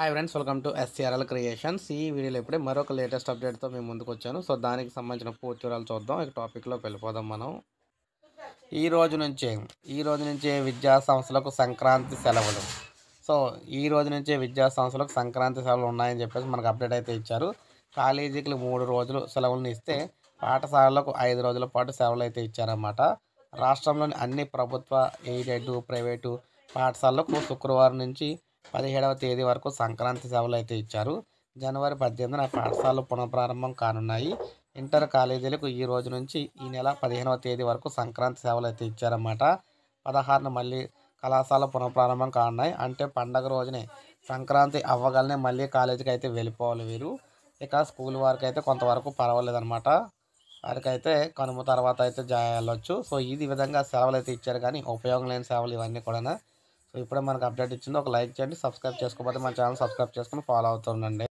hi friends welcome to SCRL creations ఈ వీడియోలో ఇప్పుడే మరొక లేటెస్ట్ అప్డేట్తో మేము ముందుకు వచ్చాను సో దానికి సంబంధించిన పూర్తి వివరాలు చూద్దాం ఇక టాపిక్లోకి వెళ్ళిపోదాం మనం ఈ రోజు నుంచే ఈ రోజు నుంచే విద్యా సంస్థలకు సంక్రాంతి సెలవులు సో ఈ రోజు నుంచే విద్యా సంస్థలకు సంక్రాంతి సెలవులు ఉన్నాయని చెప్పేసి మనకు అప్డేట్ అయితే ఇచ్చారు కాలేజీకి మూడు రోజులు సెలవులను ఇస్తే పాఠశాలలకు ఐదు రోజుల పాటు సెలవులు అయితే ఇచ్చారన్నమాట రాష్ట్రంలోని అన్ని ప్రభుత్వ ఎయిడెడ్ ప్రైవేటు పాఠశాలలకు శుక్రవారం నుంచి పదిహేడవ తేదీ వరకు సంక్రాంతి సెలవులు అయితే ఇచ్చారు జనవరి పద్దెనిమిదిన పాఠశాలలు పునఃప్రారంభం కానున్నాయి ఇంటర్ కాలేజీలకు ఈ రోజు నుంచి ఈ నెల పదిహేనవ తేదీ వరకు సంక్రాంతి సెలవులు అయితే ఇచ్చారన్నమాట పదహారున మళ్ళీ కళాశాల పునఃప్రారంభం కానున్నాయి అంటే పండగ రోజునే సంక్రాంతి అవ్వగలనే మళ్ళీ కాలేజీకి అయితే వెళ్ళిపోవాలి వీరు ఇక స్కూల్ వారికి అయితే కొంతవరకు వారికి వారికైతే కనుమ తర్వాత అయితే జాయ్ వెళ్ళొచ్చు సో ఇది విధంగా సేవలు అయితే ఇచ్చారు కానీ ఉపయోగం లేని సేవలు ఇవన్నీ కూడా సో ఇప్పుడే మనకు అప్డేట్ ఇచ్చింది ఒక లైక్ చేయండి సబ్స్క్రైబ్ చేసుకోకపోతే మన ఛానల్ సబ్స్క్రైబ్ చేసుకుని ఫాలో అవుతుండండి